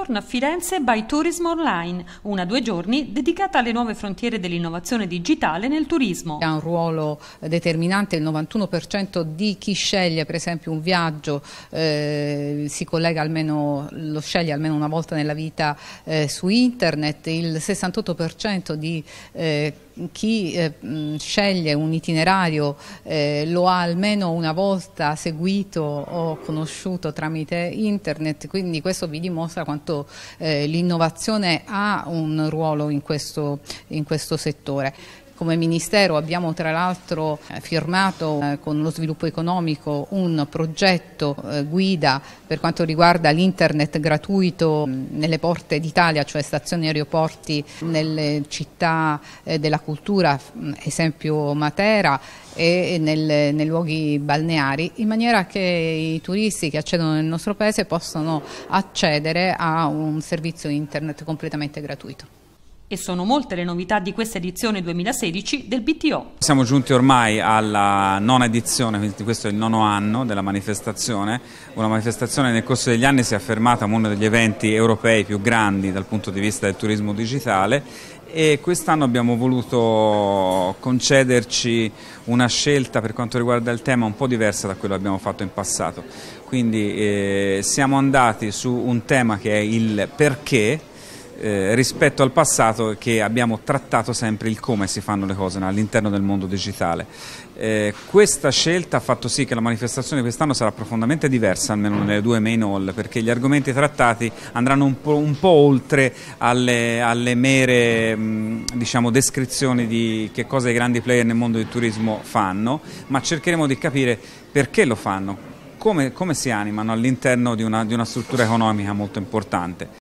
Torna a Firenze by Tourism Online, una due giorni dedicata alle nuove frontiere dell'innovazione digitale nel turismo. Ha un ruolo eh, determinante, il 91% di chi sceglie per esempio un viaggio eh, si collega almeno, lo sceglie almeno una volta nella vita eh, su internet, il 68% di eh, chi eh, mh, sceglie un itinerario eh, lo ha almeno una volta seguito o conosciuto tramite internet, quindi questo vi dimostra quanto quanto eh, l'innovazione ha un ruolo in questo, in questo settore. Come Ministero abbiamo tra l'altro eh, firmato eh, con lo sviluppo economico un progetto eh, guida per quanto riguarda l'internet gratuito mm, nelle porte d'Italia, cioè stazioni e aeroporti nelle città della cultura, mh, mm, esempio Matera e nel, nei luoghi balneari in maniera che i turisti che accedono nel nostro paese possano accedere a un servizio internet completamente gratuito. E sono molte le novità di questa edizione 2016 del BTO. Siamo giunti ormai alla nona edizione, quindi questo è il nono anno della manifestazione. Una manifestazione nel corso degli anni si è affermata come uno degli eventi europei più grandi dal punto di vista del turismo digitale e quest'anno abbiamo voluto concederci una scelta per quanto riguarda il tema un po' diversa da quello che abbiamo fatto in passato. Quindi eh, siamo andati su un tema che è il perché eh, rispetto al passato che abbiamo trattato sempre il come si fanno le cose no? all'interno del mondo digitale. Eh, questa scelta ha fatto sì che la manifestazione di quest'anno sarà profondamente diversa, almeno nelle due main hall, perché gli argomenti trattati andranno un po', un po oltre alle, alle mere mh, mm, diciamo, descrizioni di che cosa i grandi player nel mondo del turismo fanno, ma cercheremo di capire perché lo fanno, come, come si animano all'interno di, di una struttura economica molto importante.